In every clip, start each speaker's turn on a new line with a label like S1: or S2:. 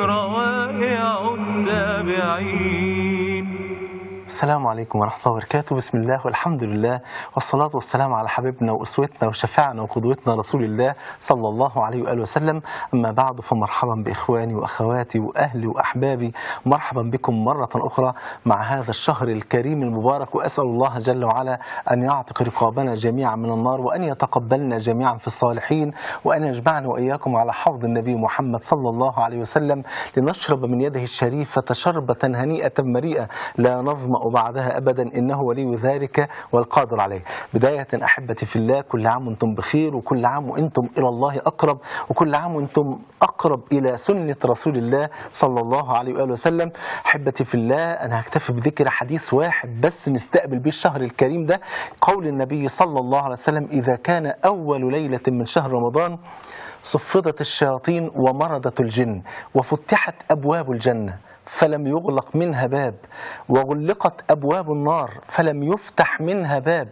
S1: روائع التابعين السلام عليكم ورحمة الله وبركاته بسم الله والحمد لله والصلاة والسلام على حبيبنا وأسوتنا وشفاعنا وقدوتنا رسول الله صلى الله عليه وآله وسلم أما بعد فمرحبا بإخواني وأخواتي وأهلي وأحبابي مرحبا بكم مرة أخرى مع هذا الشهر الكريم المبارك وأسأل الله جل وعلا أن يعتق رقابنا جميعا من النار وأن يتقبلنا جميعا في الصالحين وأن يجمعنا وإياكم على حوض النبي محمد صلى الله عليه وسلم لنشرب من يده الشريفة شربة هنيئة مريئة لا نظمأ وبعدها أبدا إنه ولي ذلك والقادر عليه بداية أحبتي في الله كل عام وانتم بخير وكل عام وانتم إلى الله أقرب وكل عام وانتم أقرب إلى سنة رسول الله صلى الله عليه وآله وسلم أحبتي في الله أنا هكتفي بذكر حديث واحد بس نستقبل به الشهر الكريم ده قول النبي صلى الله عليه وسلم إذا كان أول ليلة من شهر رمضان صفدت الشياطين ومرضت الجن وفتحت أبواب الجنة فلم يغلق منها باب وغلقت أبواب النار فلم يفتح منها باب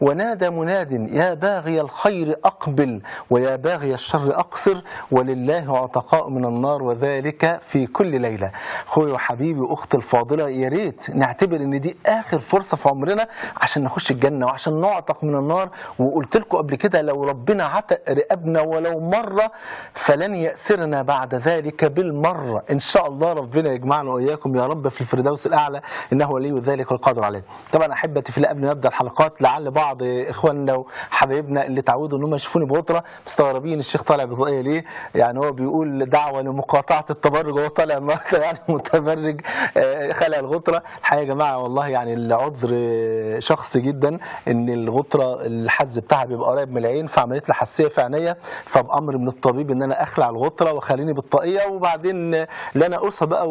S1: ونادى مناد يا باغي الخير أقبل ويا باغي الشر أقصر ولله عتقاء من النار وذلك في كل ليلة أخوي وحبيبي وأختي الفاضلة يا ريت نعتبر إن دي آخر فرصة في عمرنا عشان نخش الجنة وعشان نعتق من النار وقلت لكم قبل كده لو ربنا عتق رقابنا ولو مرة فلن يأسرنا بعد ذلك بالمرة إن شاء الله ربنا يجمع يجمعنا واياكم يا رب في الفردوس الاعلى انه ولي ذلك والقادر عليه. طبعا احبتي في قبل ما نبدا الحلقات لعل بعض اخواننا وحبايبنا اللي تعودوا ان هم يشوفوني بغطره مستغربين الشيخ طالع بطاقيه ليه؟ يعني هو بيقول دعوه لمقاطعه التبرج وهو طالع يعني متبرج آه، خلع الغطره، الحقيقه يا جماعه والله يعني العذر شخصي جدا ان الغطره الحز بتاعها بيبقى قريب من العين فعملت لي حساسيه في عينيا فبامر من الطبيب ان انا اخلع الغطره وخليني بالطاقيه وبعدين لا انا قرصه بقى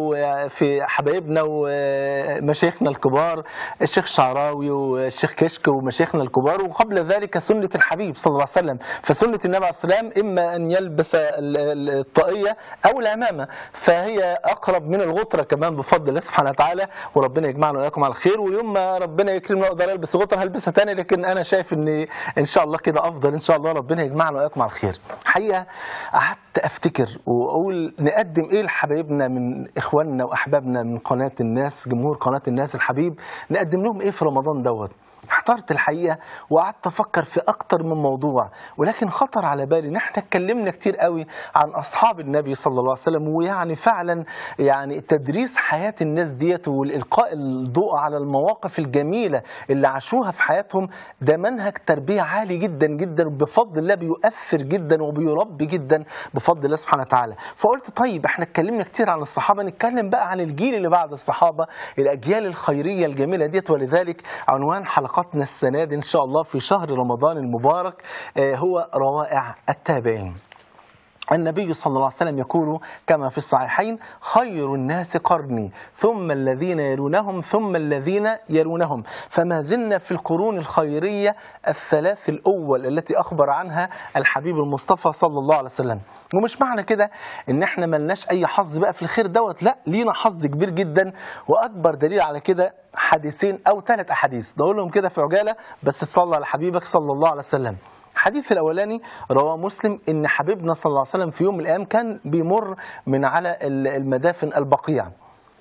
S1: في حبايبنا ومشايخنا الكبار الشيخ شعراوي والشيخ كشك ومشايخنا الكبار وقبل ذلك سنة الحبيب صلى الله عليه وسلم فسنة النبي عليه السلام إما أن يلبس الطاقية أو العمامة فهي أقرب من الغطرة كمان بفضل الله سبحانه وتعالى وربنا يجمعنا وإياكم على الخير ويوم ما ربنا يكرمنا أقدر ألبس غطرة هلبسها تاني لكن أنا شايف إن إن شاء الله كده أفضل إن شاء الله ربنا يجمعنا وإياكم على الخير حقيقة قعدت أفتكر وأقول نقدم إيه لحبايبنا من إخواننا واحبابنا من قناه الناس جمهور قناه الناس الحبيب نقدم لهم ايه في رمضان دوت احترت الحقيقه وقعدت افكر في اكتر من موضوع ولكن خطر على بالي ان احنا اتكلمنا كتير قوي عن اصحاب النبي صلى الله عليه وسلم ويعني فعلا يعني تدريس حياه الناس ديت والالقاء الضوء على المواقف الجميله اللي عاشوها في حياتهم ده منهج تربيه عالي جدا جدا بفضل الله بيؤثر جدا وبيربي جدا بفضل الله سبحانه وتعالى فقلت طيب احنا اتكلمنا كتير عن الصحابه نتكلم بقى عن الجيل اللي بعد الصحابه الاجيال الخيريه الجميله ديت ولذلك عنوان حلقه حلقتنا السنة دي إن شاء الله في شهر رمضان المبارك آه، هو روائع التابعين النبي صلى الله عليه وسلم يقول كما في الصحيحين خير الناس قرني ثم الذين يلونهم ثم الذين يلونهم فما زلنا في القرون الخيرية الثلاث الأول التي أخبر عنها الحبيب المصطفى صلى الله عليه وسلم ومش معنى كده ان احنا ملناش اي حظ بقى في الخير دوت لا لينا حظ كبير جدا واكبر دليل على كده حديثين او ثلاث احاديث نقولهم كده في عجاله بس تصلى على حبيبك صلى الله عليه وسلم الحديث الاولاني رواه مسلم ان حبيبنا صلى الله عليه وسلم في يوم من الايام كان بيمر من على المدافن البقيع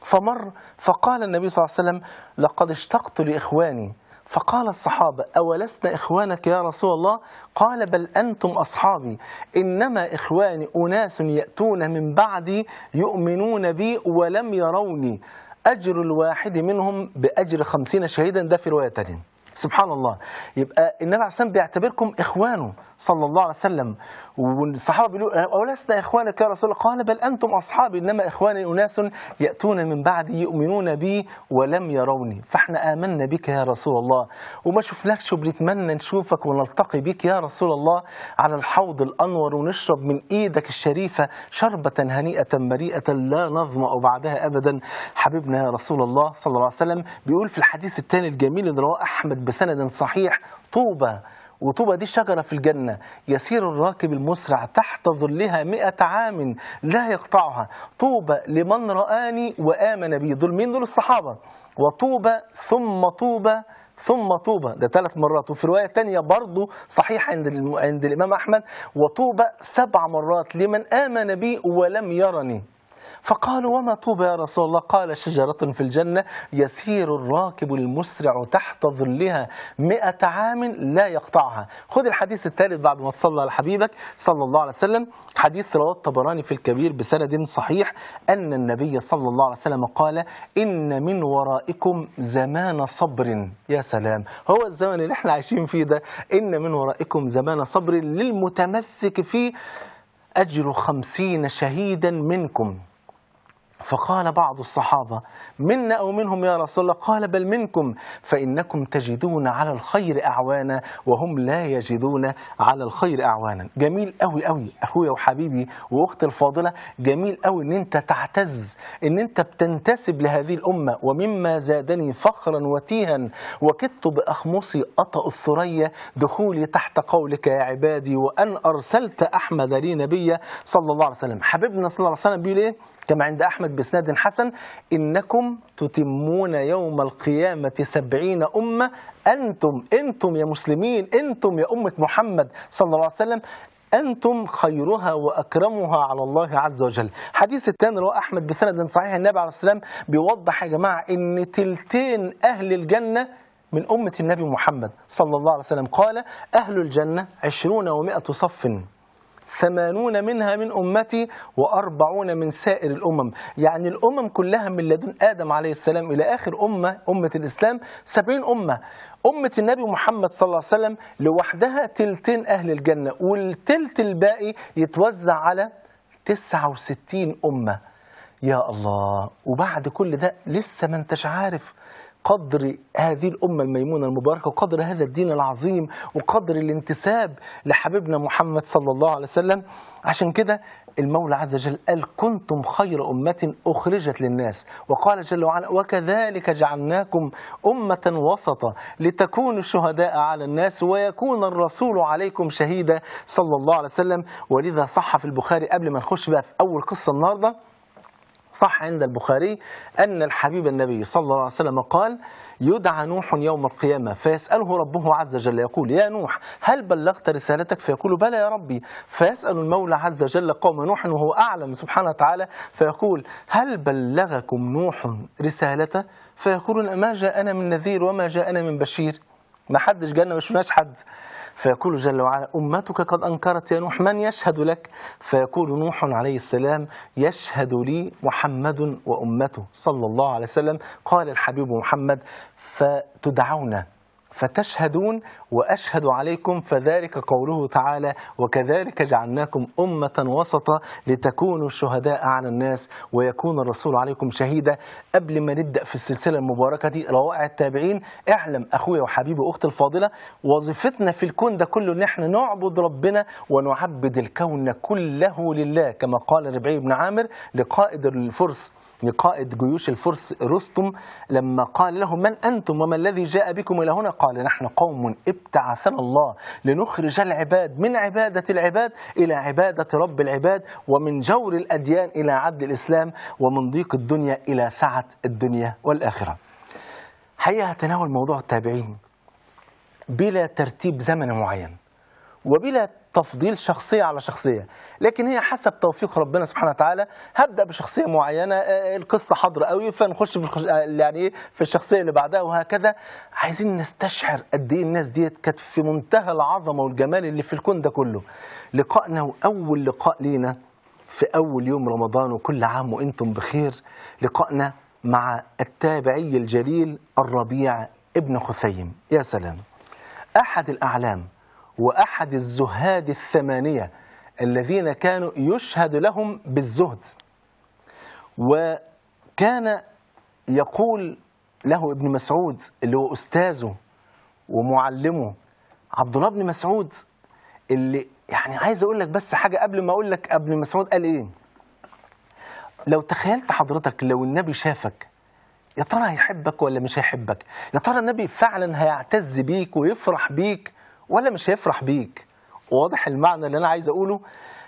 S1: فمر فقال النبي صلى الله عليه وسلم لقد اشتقت لاخواني فقال الصحابة أولسنا إخوانك يا رسول الله قال بل أنتم أصحابي إنما إخواني أناس يأتون من بعدي يؤمنون بي ولم يروني أجر الواحد منهم بأجر خمسين شهيدا ده في رواية تانية سبحان الله يبقى النبي عليه الصلاه بيعتبركم اخوانه صلى الله عليه وسلم والصحابه بيقولوا أولسنا اخوانك يا رسول الله قال بل انتم اصحابي انما اخواني اناس ياتون من بعدي يؤمنون بي ولم يروني فاحنا امنا بك يا رسول الله وما شفناكش وبنتمنى نشوفك ونلتقي بك يا رسول الله على الحوض الانور ونشرب من ايدك الشريفه شربه هنيئه مريئه لا نظمأ بعدها ابدا حبيبنا يا رسول الله صلى الله عليه وسلم بيقول في الحديث الثاني الجميل اللي رواه احمد بسند صحيح طوبى وطوبى دي شجرة في الجنة يسير الراكب المسرع تحت ظلها مئة عام لا يقطعها طوبى لمن رآني وآمن بي دول مين دول الصحابة وطوبى ثم طوبى ثم طوبى ده ثلاث مرات وفي رواية تانية برضه صحيحة عند, عند الإمام أحمد وطوبى سبع مرات لمن آمن بي ولم يرني فقالوا وما طوبى يا رسول الله قال شجرة في الجنة يسير الراكب المسرع تحت ظلها مئة عام لا يقطعها خذ الحديث الثالث بعد ما تصلى على حبيبك صلى الله عليه وسلم حديث رواه الطبراني في الكبير بسند صحيح أن النبي صلى الله عليه وسلم قال إن من ورائكم زمان صبر يا سلام هو الزمن اللي احنا عايشين فيه ده إن من ورائكم زمان صبر للمتمسك فيه أجر خمسين شهيدا منكم فقال بعض الصحابة منا أو منهم يا رسول الله قال بل منكم فإنكم تجدون على الخير أعوانا وهم لا يجدون على الخير أعوانا جميل أوي أوي أخويا وحبيبي وأختي الفاضلة جميل أوي أن أنت تعتز أن أنت بتنتسب لهذه الأمة ومما زادني فخرا وتيها وكدت بأخمصي أطأ الثريا دخولي تحت قولك يا عبادي وأن أرسلت أحمد لي نبيا صلى الله عليه وسلم حبيبنا صلى الله عليه وسلم بيقول إيه كما عند أحمد بسناد حسن إنكم تتمون يوم القيامة سبعين أمة أنتم أنتم يا مسلمين أنتم يا أمة محمد صلى الله عليه وسلم أنتم خيرها وأكرمها على الله عز وجل حديث الثاني رواه أحمد بسند صحيح النبي عليه السلام بيوضح يا جماعة إن تلتين أهل الجنة من أمة النبي محمد صلى الله عليه وسلم قال أهل الجنة عشرون ومائة صف ثمانون منها من أمتي وأربعون من سائر الأمم يعني الأمم كلها من لدن آدم عليه السلام إلى آخر أمة أمة الإسلام سبعين أمة أمة النبي محمد صلى الله عليه وسلم لوحدها تلتين أهل الجنة والتلت الباقي يتوزع على 69 أمة يا الله وبعد كل ده لسه ما انتش عارف قدر هذه الأمة الميمونة المباركة وقدر هذا الدين العظيم وقدر الانتساب لحبيبنا محمد صلى الله عليه وسلم عشان كده المولى عز وجل قال كنتم خير أمة أخرجت للناس وقال جل وعلا وكذلك جعلناكم أمة وسطة لتكونوا شهداء على الناس ويكون الرسول عليكم شهيدا صلى الله عليه وسلم ولذا صح في البخاري قبل ما نخش بقى في أول قصة النهارده صح عند البخاري أن الحبيب النبي صلى الله عليه وسلم قال يدعى نوح يوم القيامة فيسأله ربه عز وجل يقول يا نوح هل بلغت رسالتك فيقول بلى يا ربي فيسأل المولى عز وجل قوم نوح وهو أعلم سبحانه وتعالى فيقول هل بلغكم نوح رسالته فيقولون ما جاءنا من نذير وما جاءنا من بشير ما حدش جانا ما شفناش حد فيقول جل وعلا أمتك قد أنكرت يا نوح من يشهد لك فيقول نوح عليه السلام يشهد لي محمد وأمته صلى الله عليه وسلم قال الحبيب محمد فتدعون فتشهدون وأشهد عليكم فذلك قوله تعالى وكذلك جعلناكم أمة وسطة لتكونوا شهداء على الناس ويكون الرسول عليكم شهيدا قبل ما نبدأ في السلسلة المباركة دي روائع التابعين اعلم أخويا وحبيبي وأختي الفاضلة وظيفتنا في الكون ده كله إن احنا نعبد ربنا ونعبد الكون كله لله كما قال ربعي بن عامر لقائد الفرس لقائد يعني جيوش الفرس رستم لما قال لهم من أنتم وما الذي جاء بكم إلى هنا قال نحن قوم ابتعثنا الله لنخرج العباد من عبادة العباد إلى عبادة رب العباد ومن جور الأديان إلى عدل الإسلام ومن ضيق الدنيا إلى سعة الدنيا والآخرة حقيقة تناول موضوع التابعين بلا ترتيب زمني معين وبلا تفضيل شخصية على شخصية لكن هي حسب توفيق ربنا سبحانه وتعالى هبدأ بشخصية معينة آه، آه، القصة حاضرة قوي فنخش في آه، يعني إيه، في الشخصية اللي بعدها وهكذا عايزين نستشعر قد إيه الناس ديت كانت في منتهى العظمة والجمال اللي في الكون ده كله لقائنا وأول لقاء لينا في أول يوم رمضان وكل عام وأنتم بخير لقائنا مع التابعي الجليل الربيع ابن خثيم يا سلام أحد الأعلام وأحد الزهاد الثمانية الذين كانوا يشهد لهم بالزهد وكان يقول له ابن مسعود اللي هو أستاذه ومعلمه عبد الله بن مسعود اللي يعني عايز أقول لك بس حاجة قبل ما أقول لك ابن مسعود قال إيه لو تخيلت حضرتك لو النبي شافك يا ترى هيحبك ولا مش هيحبك يا ترى النبي فعلا هيعتز بيك ويفرح بيك ولا مش هيفرح بيك واضح المعنى اللي انا عايز اقوله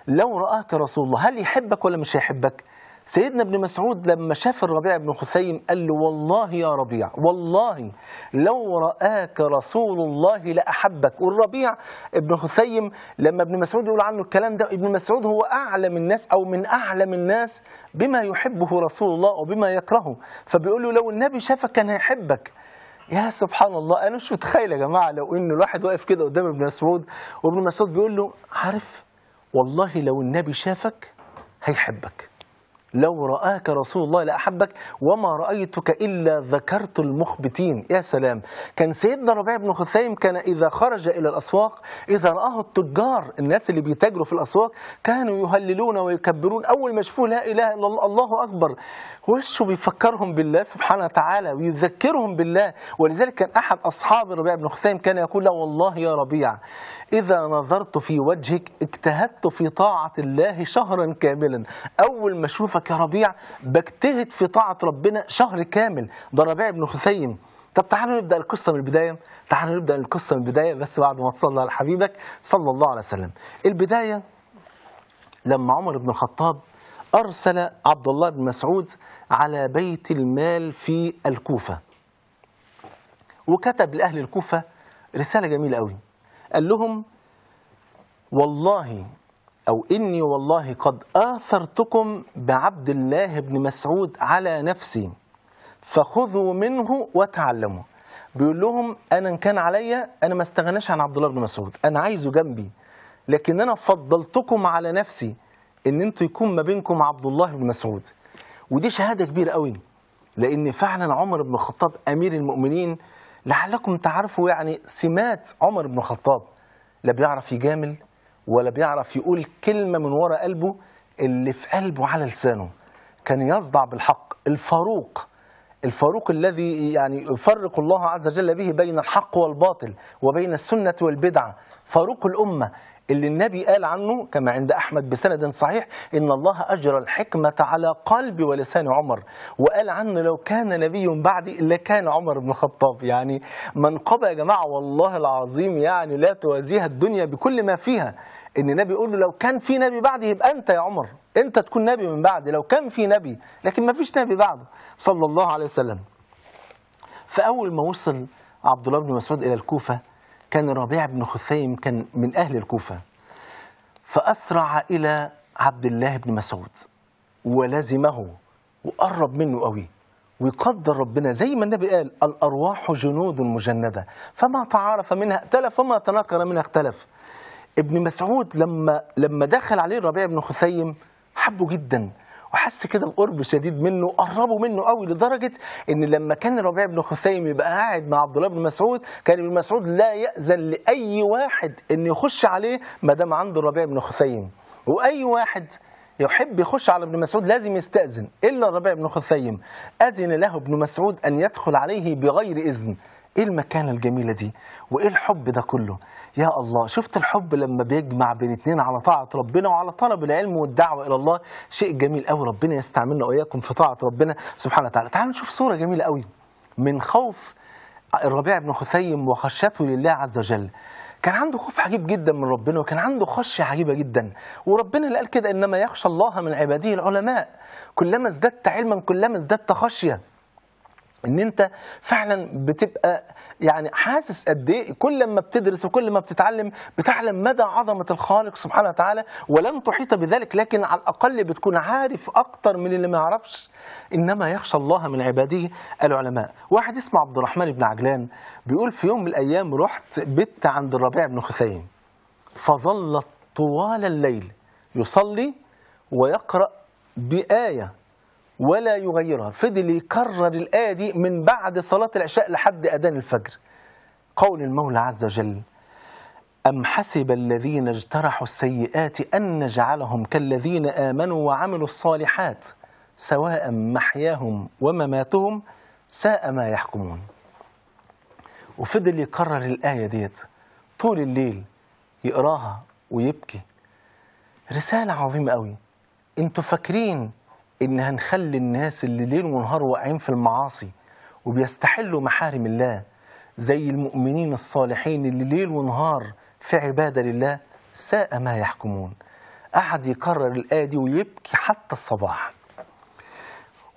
S1: لو راك رسول الله هل يحبك ولا مش هيحبك سيدنا ابن مسعود لما شاف الربيع بن خثيم قال له والله يا ربيع والله لو رآك رسول الله لأحبك والربيع ابن خثيم لما ابن مسعود يقول عنه الكلام ده ابن مسعود هو أعلم الناس أو من أعلم الناس بما يحبه رسول الله وبما يكرهه فبيقول له لو النبي شافك كان هيحبك يا سبحان الله انا مش متخيل يا جماعه لو ان الواحد واقف كده قدام ابن مسعود وابن مسعود بيقول له عارف والله لو النبي شافك هيحبك لو رآك رسول الله لأحبك وما رأيتك إلا ذكرت المخبتين يا سلام كان سيدنا ربيع بن خثيم كان إذا خرج إلى الأسواق إذا رآه التجار الناس اللي بيتاجروا في الأسواق كانوا يهللون ويكبرون أول ما شفوه لا إله إلا الله الله أكبر وشه بيفكرهم بالله سبحانه وتعالى ويذكرهم بالله ولذلك كان أحد أصحاب ربيع بن خثيم كان يقول له والله يا ربيع إذا نظرت في وجهك اجتهدت في طاعة الله شهرا كاملا أول ما أشوفك يا ربيع بجتهد في طاعه ربنا شهر كامل ده ربيع بن خثيم طب تعالوا نبدا القصه من البدايه تعالوا نبدا القصه من البدايه بس بعد ما تصلى على حبيبك صلى الله عليه وسلم البدايه لما عمر بن الخطاب ارسل عبد الله بن مسعود على بيت المال في الكوفه وكتب لاهل الكوفه رساله جميله قوي قال لهم والله أو إني والله قد آثرتكم بعبد الله بن مسعود على نفسي فخذوا منه وتعلموا بيقول لهم أنا إن كان عليا أنا ما استغناش عن عبد الله بن مسعود أنا عايزه جنبي لكن أنا فضلتكم على نفسي إن أنتوا يكون ما بينكم عبد الله بن مسعود ودي شهادة كبيرة قوي لأن فعلا عمر بن الخطاب أمير المؤمنين لعلكم تعرفوا يعني سمات عمر بن الخطاب لا بيعرف يجامل ولا بيعرف يقول كلمة من ورا قلبه اللي في قلبه على لسانه كان يصدع بالحق الفاروق الفاروق الذي يعني يفرق الله عز وجل به بين الحق والباطل وبين السنة والبدعة فاروق الأمة اللي النبي قال عنه كما عند أحمد بسند صحيح إن الله أجرى الحكمة على قلب ولسان عمر وقال عنه لو كان نبي بعدي لكان عمر بن الخطاب يعني من قبى يا جماعة والله العظيم يعني لا توازيها الدنيا بكل ما فيها ان النبي يقول له لو كان في نبي بعدي يبقى انت يا عمر انت تكون نبي من بعدي لو كان في نبي لكن ما فيش نبي بعده صلى الله عليه وسلم فاول ما وصل عبد الله بن مسعود الى الكوفه كان ربيع بن خثيم كان من اهل الكوفه فاسرع الى عبد الله بن مسعود ولزمه وقرب منه قوي ويقدر ربنا زي ما النبي قال الارواح جنود مجنده فما تعارف منها ائتلف وما تناكر منها اختلف ابن مسعود لما لما دخل عليه الربيع بن خثيم حبه جدا وحس كده بقرب شديد منه قربوا منه قوي لدرجه ان لما كان الربيع بن خثيم يبقى قاعد مع عبد الله بن مسعود كان ابن مسعود لا ياذن لاي واحد ان يخش عليه ما دام عنده الربيع بن خثيم واي واحد يحب يخش على ابن مسعود لازم يستأذن إلا الربيع بن خثيم أذن له ابن مسعود أن يدخل عليه بغير إذن ايه المكانه الجميله دي وايه الحب ده كله يا الله شفت الحب لما بيجمع بين اتنين على طاعه ربنا وعلى طلب العلم والدعوه الى الله شيء جميل قوي ربنا يستعملنا واياكم في طاعه ربنا سبحانه وتعالى تعالوا نشوف صوره جميله قوي من خوف الربيع بن خثيم وخشيته لله عز وجل كان عنده خوف عجيب جدا من ربنا وكان عنده خشية عجيبة جدا وربنا اللي قال كده إنما يخشى الله من عباده العلماء كلما ازددت علما كلما ازددت خشية ان انت فعلا بتبقى يعني حاسس قد ايه كل ما بتدرس وكل ما بتتعلم بتعلم مدى عظمه الخالق سبحانه وتعالى ولن تحيط بذلك لكن على الاقل بتكون عارف اكتر من اللي ما يعرفش انما يخشى الله من عباده العلماء واحد اسمه عبد الرحمن بن عجلان بيقول في يوم من الايام رحت بت عند الربيع بن خثيم فظلت طوال الليل يصلي ويقرا بايه ولا يغيرها فضل يكرر الآية دي من بعد صلاة العشاء لحد أذان الفجر قول المولى عز وجل أم حسب الذين اجترحوا السيئات أن نجعلهم كالذين آمنوا وعملوا الصالحات سواء محياهم ومماتهم ساء ما يحكمون وفضل يكرر الآية ديت طول الليل يقراها ويبكي رسالة عظيمة قوي انتوا فاكرين ان هنخلي الناس اللي ليل ونهار واقعين في المعاصي وبيستحلوا محارم الله زي المؤمنين الصالحين اللي ليل ونهار في عباده لله ساء ما يحكمون قعد يكرر الايه دي ويبكي حتى الصباح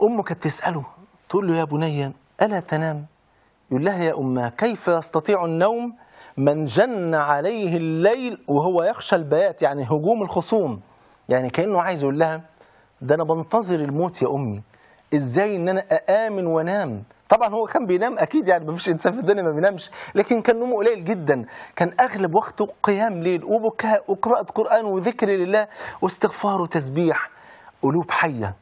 S1: امه كانت تساله تقول له يا بني الا تنام يقول لها يا امه كيف يستطيع النوم من جن عليه الليل وهو يخشى البيات يعني هجوم الخصوم يعني كانه عايز يقول لها ده انا بنتظر الموت يا امي ازاي ان انا اامن وانام طبعا هو كان بينام اكيد يعني مفيش انسان في الدنيا ما بينامش لكن كان نومه قليل جدا كان اغلب وقته قيام ليل وبكاء وقراءه قران وذكر لله واستغفار وتسبيح قلوب حيه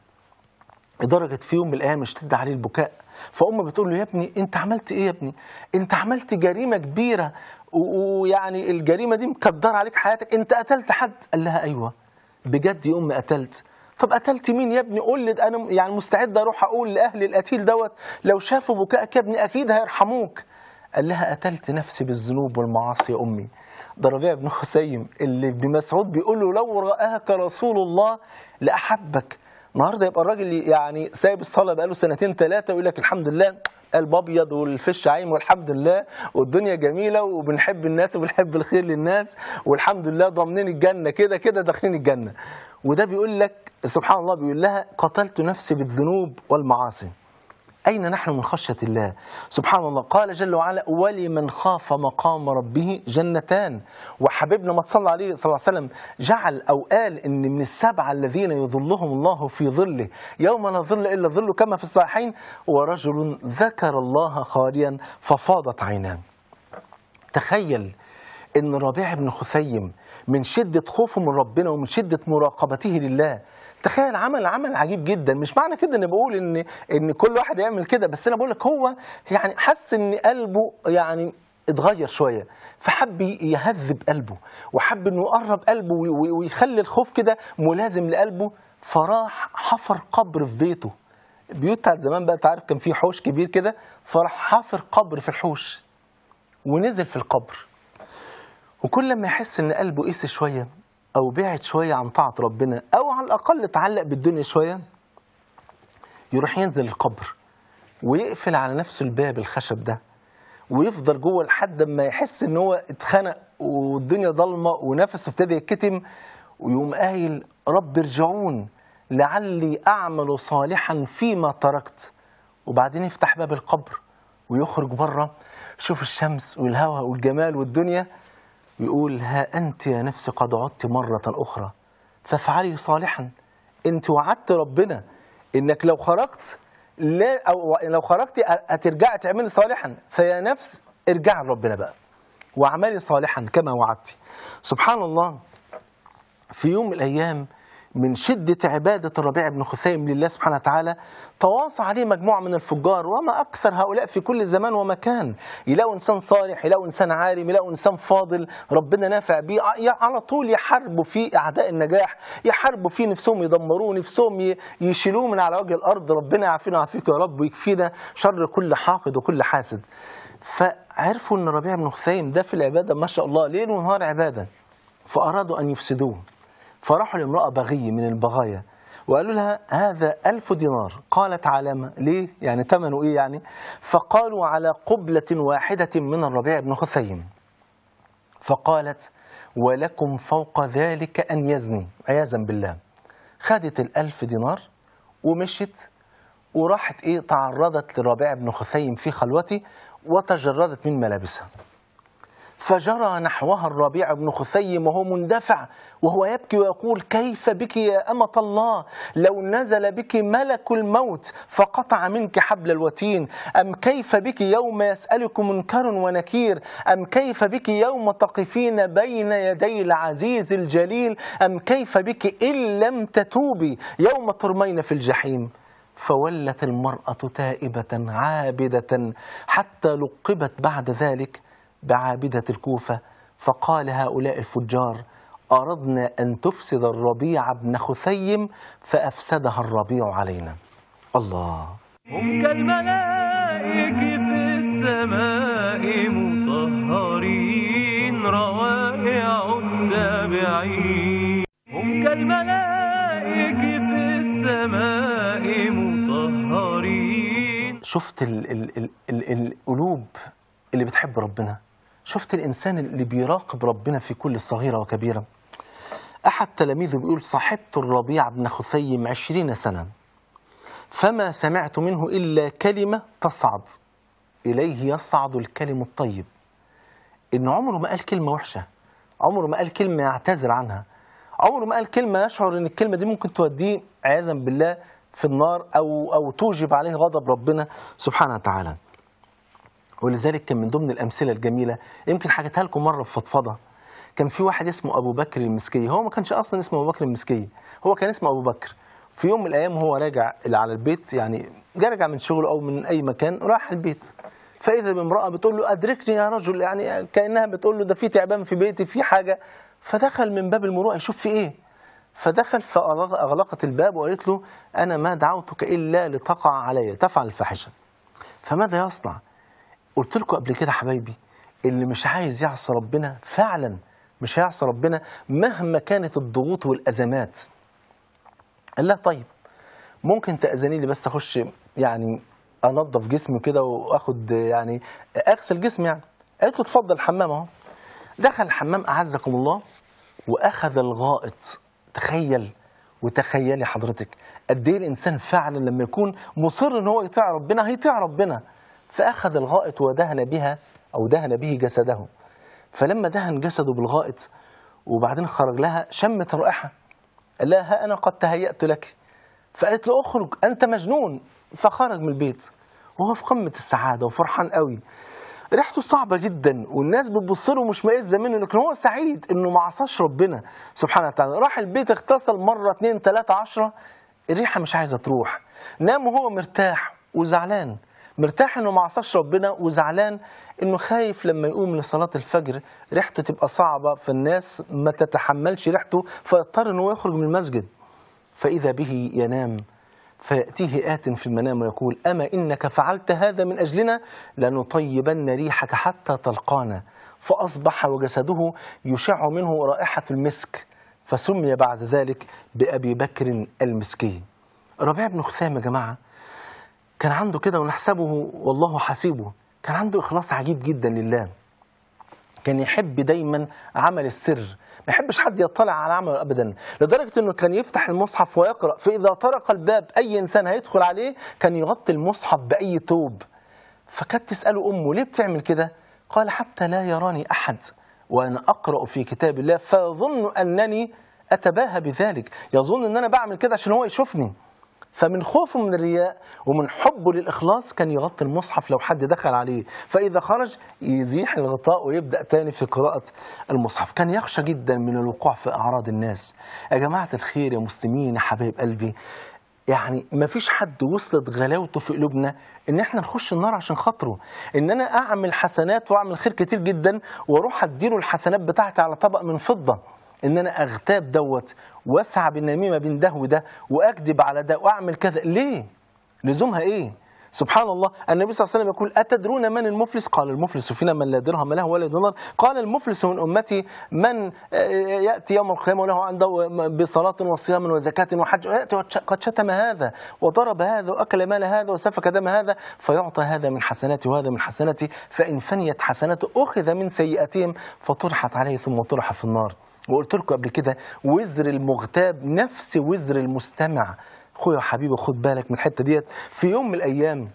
S1: لدرجه في يوم من الايام اشتد عليه البكاء فامه بتقول له يا ابني انت عملت ايه يا ابني انت عملت جريمه كبيره ويعني الجريمه دي مكدره عليك حياتك انت قتلت حد قال لها ايوه بجد يا امي قتلت طب قتلت مين يا ابني قول لي انا يعني مستعد اروح اقول لاهل القتيل دوت لو شافوا بكائك يا ابني اكيد هيرحموك قال لها قتلت نفسي بالذنوب والمعاصي يا امي ده ربيع بن خثيم اللي ابن مسعود بيقول له لو رآك رسول الله لأحبك النهارده يبقى الراجل يعني سايب الصلاه بقاله سنتين ثلاثه ويقول لك الحمد لله قلب ابيض والفش عايم والحمد لله والدنيا جميله وبنحب الناس وبنحب الخير للناس والحمد لله ضامنين الجنه كده كده داخلين الجنه وده بيقول لك سبحان الله بيقول لها قتلت نفسي بالذنوب والمعاصي أين نحن من خشية الله سبحان الله قال جل وعلا ولمن خاف مقام ربه جنتان وحبيبنا ما تصلى عليه صلى الله عليه وسلم جعل أو قال إن من السبعة الذين يظلهم الله في ظله يوم لا ظل إلا ظله كما في الصحيحين ورجل ذكر الله خاليا ففاضت عيناه تخيل إن ربيع بن خثيم من شدة خوفه من ربنا ومن شدة مراقبته لله تخيل عمل عمل عجيب جدا مش معنى كده اني بقول ان ان كل واحد يعمل كده بس انا بقول لك هو يعني حس ان قلبه يعني اتغير شويه فحب يهذب قلبه وحب انه يقرب قلبه ويخلي الخوف كده ملازم لقلبه فراح حفر قبر في بيته بيوت بتاعت زمان بقى تعرف كان في حوش كبير كده فراح حافر قبر في الحوش ونزل في القبر وكل ما يحس ان قلبه قيس شويه او بعد شويه عن طاعه ربنا او على الاقل اتعلق بالدنيا شويه يروح ينزل القبر ويقفل على نفسه الباب الخشب ده ويفضل جوه لحد ما يحس ان هو اتخنق والدنيا ضلمه ونفسه ابتدى يتكتم ويقوم قايل رب ارجعون لعلي اعمل صالحا فيما تركت وبعدين يفتح باب القبر ويخرج بره شوف الشمس والهواء والجمال والدنيا يقول ها أنت يا نفس قد عدت مرة أخرى فافعلي صالحا أنت وعدت ربنا إنك لو خرجت لا أو لو خرجت هترجعي تعملي صالحا فيا نفس ارجعي لربنا بقى واعملي صالحا كما وعدتي سبحان الله في يوم من الأيام من شدة عبادة الربيع بن خثيم لله سبحانه وتعالى تواصى عليه مجموعة من الفجار وما أكثر هؤلاء في كل زمان ومكان يلاقوا إنسان صالح يلاقوا إنسان عالم يلاقوا إنسان فاضل ربنا نافع بيه على طول يحاربوا في أعداء النجاح يحاربوا في نفسهم يدمروه نفسهم يشيلوه من على وجه الأرض ربنا يعافينا ويعافيك يا رب ويكفينا شر كل حاقد وكل حاسد فعرفوا أن ربيع بن خثيم ده في العبادة ما شاء الله ليل ونهار عبادة فأرادوا أن يفسدوه فراحوا لامرأة بغية من البغايا وقالوا لها هذا ألف دينار قالت علامة ليه يعني تمنوا إيه يعني فقالوا على قبلة واحدة من الربيع بن خثيم فقالت ولكم فوق ذلك أن يزني عياذا بالله خدت الألف دينار ومشت وراحت إيه تعرضت لربيع بن خثيم في خلوتي وتجردت من ملابسها فجرى نحوها الربيع بن خثيم وهو مندفع وهو يبكي ويقول كيف بك يا أمة الله لو نزل بك ملك الموت فقطع منك حبل الوتين أم كيف بك يوم يسألك منكر ونكير أم كيف بك يوم تقفين بين يدي العزيز الجليل أم كيف بك إن لم تتوبي يوم ترمين في الجحيم فولت المرأة تائبة عابدة حتى لقبت بعد ذلك بعابدة الكوفة فقال هؤلاء الفجار أردنا أن تفسد الربيع بن خثيم فأفسدها الربيع علينا الله هم كالملائك في السماء مطهرين روائع التابعين هم كالملائك في السماء مطهرين شفت ال ال ال ال القلوب اللي بتحب ربنا شفت الإنسان اللي بيراقب ربنا في كل صغيرة وكبيرة أحد تلاميذه بيقول صاحبت الربيع بن خثيم عشرين سنة فما سمعت منه إلا كلمة تصعد إليه يصعد الكلم الطيب إن عمره ما قال كلمة وحشة عمره ما قال كلمة يعتذر عنها عمره ما قال كلمة يشعر إن الكلمة دي ممكن توديه عياذا بالله في النار أو أو توجب عليه غضب ربنا سبحانه وتعالى ولذلك كان من ضمن الامثله الجميله يمكن حكيتها لكم مره في فضفضه كان في واحد اسمه ابو بكر المسكيه هو ما كانش اصلا اسمه ابو بكر المسكيه هو كان اسمه ابو بكر في يوم من الايام هو راجع على البيت يعني راجع من شغله او من اي مكان راح البيت فاذا بامراه بتقول له ادركني يا رجل يعني كانها بتقول له ده في تعبان في بيتي في حاجه فدخل من باب المروءه يشوف في ايه فدخل فأغلقت الباب وقالت له أنا ما دعوتك إلا لتقع علي تفعل الفاحشة فماذا يصنع؟ قلت لكم قبل كده حبايبي اللي مش عايز يعصى ربنا فعلا مش هيعصى ربنا مهما كانت الضغوط والازمات قال لها طيب ممكن تاذني لي بس اخش يعني انظف جسمي كده واخد يعني اغسل جسمي يعني قالت له اتفضل الحمام اهو دخل الحمام اعزكم الله واخذ الغائط تخيل وتخيلي حضرتك قد ايه الانسان فعلا لما يكون مصر ان هو يطيع ربنا هيطيع ربنا فأخذ الغائط ودهن بها أو دهن به جسده فلما دهن جسده بالغائط وبعدين خرج لها شمت رائحة قال لها ها أنا قد تهيأت لك فقالت له اخرج أنت مجنون فخرج من البيت وهو في قمة السعادة وفرحان قوي ريحته صعبه جدا والناس بتبص له مشمئزه منه لكن هو سعيد انه ما عصاش ربنا سبحانه وتعالى راح البيت اغتسل مره اثنين ثلاثة عشره الريحه مش عايزه تروح نام وهو مرتاح وزعلان مرتاح انه ما عصاش ربنا وزعلان انه خايف لما يقوم لصلاه الفجر ريحته تبقى صعبه فالناس ما تتحملش ريحته فيضطر ان هو يخرج من المسجد فاذا به ينام فيأتيه آت في المنام ويقول أما إنك فعلت هذا من أجلنا لنطيبن ريحك حتى تلقانا فأصبح وجسده يشع منه رائحة المسك فسمي بعد ذلك بأبي بكر المسكي ربيع بن خثام يا جماعة كان عنده كده ونحسبه والله حسيبه كان عنده إخلاص عجيب جدا لله كان يحب دايما عمل السر ما يحبش حد يطلع على عمله ابدا لدرجه انه كان يفتح المصحف ويقرا فاذا طرق الباب اي انسان هيدخل عليه كان يغطي المصحف باي توب فكانت تساله امه ليه بتعمل كده قال حتى لا يراني احد وانا اقرا في كتاب الله فيظن انني اتباهى بذلك يظن ان انا بعمل كده عشان هو يشوفني فمن خوفه من الرياء ومن حبه للإخلاص كان يغطي المصحف لو حد دخل عليه فإذا خرج يزيح الغطاء ويبدأ تاني في قراءة المصحف كان يخشى جدا من الوقوع في أعراض الناس يا جماعة الخير يا مسلمين يا حبايب قلبي يعني ما فيش حد وصلت غلاوته في قلوبنا ان احنا نخش النار عشان خاطره ان انا اعمل حسنات واعمل خير كتير جدا واروح اديله الحسنات بتاعتي على طبق من فضه ان انا اغتاب دوت واسعى بالنميمه بين ده وده واكذب على ده واعمل كذا ليه؟ لزومها ايه؟ سبحان الله النبي صلى الله عليه وسلم يقول أتدرون من المفلس قال المفلس فينا من لا درهم له ولا دولار قال المفلس من أمتي من آه، آه، يأتي يوم القيامة وله عنده بصلاة وصيام وزكاة وحج يأتي قد شتم هذا وضرب هذا وأكل مال هذا وسفك دم هذا فيعطى هذا من حسناتي وهذا من حسناتي فإن فنيت حسناته أخذ من سيئاتهم فطرحت عليه ثم طرح في النار وقلت لكم قبل كده وزر المغتاب نفس وزر المستمع خويا وحبيبي خد بالك من الحته ديت في يوم من الايام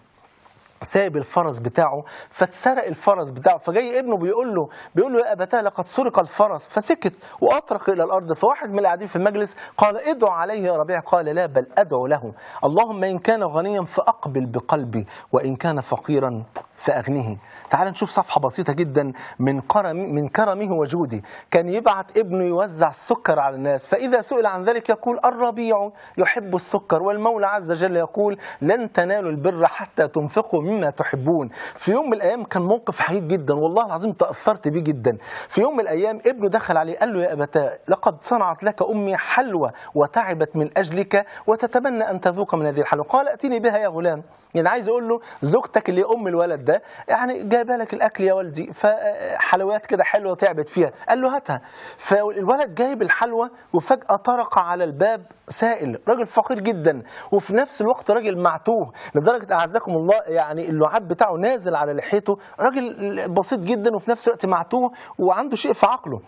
S1: سايب الفرس بتاعه فاتسرق الفرس بتاعه فجاي ابنه بيقول له بيقول له يا ابتاه لقد سرق الفرس فسكت واطرق الى الارض فواحد من القاعدين في المجلس قال ادعو عليه يا ربيع قال لا بل ادعو له اللهم ان كان غنيا فاقبل بقلبي وان كان فقيرا فاغنه تعال نشوف صفحه بسيطه جدا من كرم من كرمه وجوده كان يبعت ابنه يوزع السكر على الناس فاذا سئل عن ذلك يقول الربيع يحب السكر والمولى عز وجل يقول لن تنالوا البر حتى تنفقوا مما تحبون في يوم من الايام كان موقف حقيقي جدا والله العظيم تاثرت بيه جدا في يوم من الايام ابنه دخل عليه قال له يا ابتاه لقد صنعت لك امي حلوى وتعبت من اجلك وتتمنى ان تذوق من هذه الحلوى قال اتيني بها يا غلام يعني عايز اقول له زوجتك اللي ام الولد ده يعني جايبه لك الاكل يا والدي فحلويات كده حلوه تعبت فيها قال له هاتها فالولد جايب الحلوى وفجاه طرق على الباب سائل راجل فقير جدا وفي نفس الوقت راجل معتوه لدرجه اعزكم الله يعني يعني اللعاب بتاعه نازل على لحيته راجل بسيط جدا وفي نفس الوقت معتوه وعنده شيء في عقله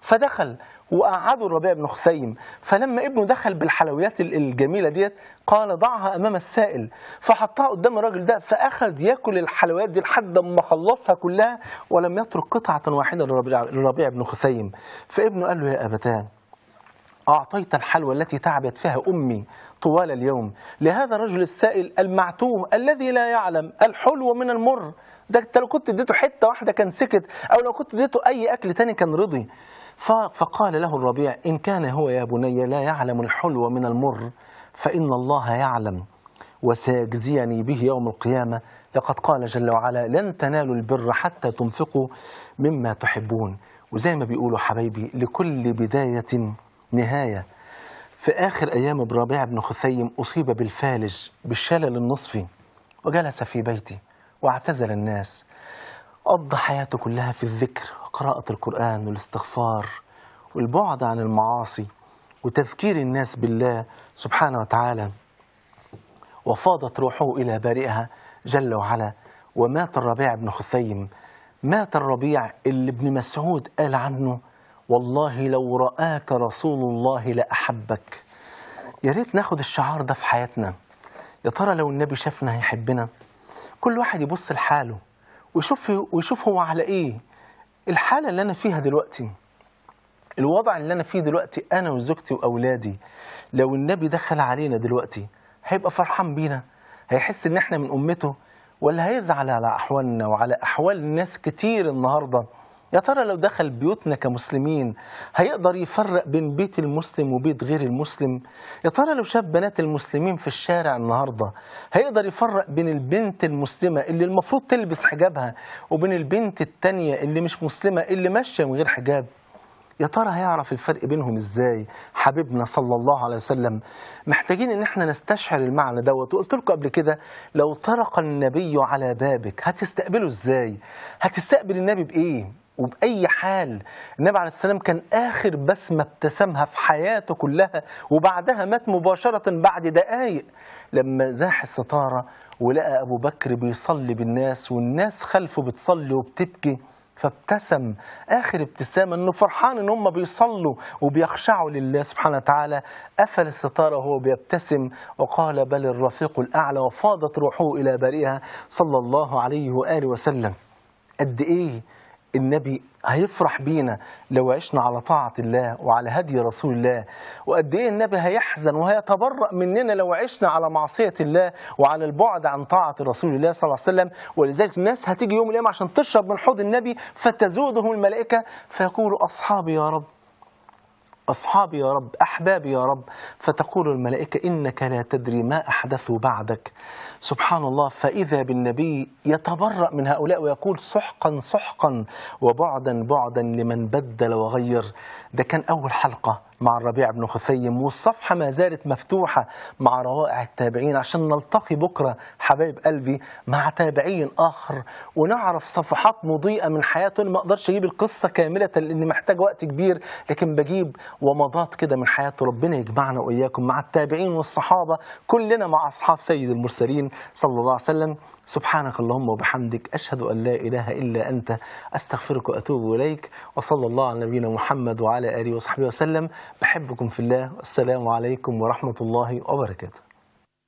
S1: فدخل وقعده الربيع بن خثيم فلما ابنه دخل بالحلويات الجميله ديت قال ضعها امام السائل فحطها قدام الراجل ده فاخذ ياكل الحلويات دي لحد ما خلصها كلها ولم يترك قطعه واحده للربيع بن خثيم فابنه قال له يا ابتاه أعطيت الحلوى التي تعبت فيها أمي طوال اليوم لهذا الرجل السائل المعتوه الذي لا يعلم الحلو من المر ده انت لو كنت اديته حتة واحدة كان سكت أو لو كنت اديته أي أكل تاني كان رضي فقال له الربيع إن كان هو يا بني لا يعلم الحلو من المر فإن الله يعلم وسيجزيني به يوم القيامة لقد قال جل وعلا لن تنالوا البر حتى تنفقوا مما تحبون وزي ما بيقولوا حبايبي لكل بداية نهاية في آخر أيام برابع بن خثيم أصيب بالفالج بالشلل النصفي وجلس في بيته واعتزل الناس قضى حياته كلها في الذكر وقراءة القرآن والاستغفار والبعد عن المعاصي وتذكير الناس بالله سبحانه وتعالى وفاضت روحه إلى بارئها جل وعلا ومات الربيع بن خثيم مات الربيع اللي ابن مسعود قال عنه والله لو رآك رسول الله لأحبك يا ريت ناخد الشعار ده في حياتنا يا ترى لو النبي شافنا هيحبنا كل واحد يبص لحاله ويشوف ويشوف هو على ايه الحاله اللي انا فيها دلوقتي الوضع اللي انا فيه دلوقتي انا وزوجتي واولادي لو النبي دخل علينا دلوقتي هيبقى فرحان بينا هيحس ان احنا من امته ولا هيزعل على احوالنا وعلى احوال ناس كتير النهارده يا ترى لو دخل بيوتنا كمسلمين هيقدر يفرق بين بيت المسلم وبيت غير المسلم يا ترى لو شاف بنات المسلمين في الشارع النهاردة هيقدر يفرق بين البنت المسلمة اللي المفروض تلبس حجابها وبين البنت التانية اللي مش مسلمة اللي ماشية من غير حجاب يا ترى هيعرف الفرق بينهم ازاي حبيبنا صلى الله عليه وسلم محتاجين ان احنا نستشعر المعنى دوت وقلت لكم قبل كده لو طرق النبي على بابك هتستقبله ازاي هتستقبل النبي بايه وبأي حال النبي عليه السلام كان آخر بسمة ابتسمها في حياته كلها وبعدها مات مباشرة بعد دقايق لما زاح الستارة ولقى أبو بكر بيصلي بالناس والناس خلفه بتصلي وبتبكي فابتسم آخر ابتسامة أنه فرحان أن هم بيصلوا وبيخشعوا لله سبحانه وتعالى قفل الستارة وهو بيبتسم وقال بل الرفيق الأعلى وفاضت روحه إلى بارئها صلى الله عليه وآله وسلم قد إيه النبي هيفرح بينا لو عشنا على طاعة الله وعلى هدي رسول الله وقد ايه النبي هيحزن وهيتبرأ مننا لو عشنا على معصية الله وعلى البعد عن طاعة رسول الله صلى الله عليه وسلم ولذلك الناس هتيجي يوم القيامة عشان تشرب من حوض النبي فتزودهم الملائكة فيقول أصحابي يا رب أصحابي يا رب أحبابي يا رب فتقول الملائكة إنك لا تدري ما أحدثوا بعدك سبحان الله فإذا بالنبي يتبرأ من هؤلاء ويقول سحقا سحقا وبعدا بعدا لمن بدل وغير ده كان أول حلقة مع الربيع بن خثيم والصفحة ما زالت مفتوحة مع روائع التابعين عشان نلتقي بكرة حبايب قلبي مع تابعي آخر ونعرف صفحات مضيئة من حياته أنا ما أقدرش أجيب القصة كاملة لأن محتاج وقت كبير لكن بجيب ومضات كده من حياته ربنا يجمعنا وإياكم مع التابعين والصحابة كلنا مع أصحاب سيد المرسلين صلى الله عليه وسلم سبحانك اللهم وبحمدك أشهد أن لا إله إلا أنت أستغفرك وأتوب إليك وصلى الله على نبينا محمد وعلى آله وصحبه وسلم بحبكم في الله السلام عليكم ورحمة الله وبركاته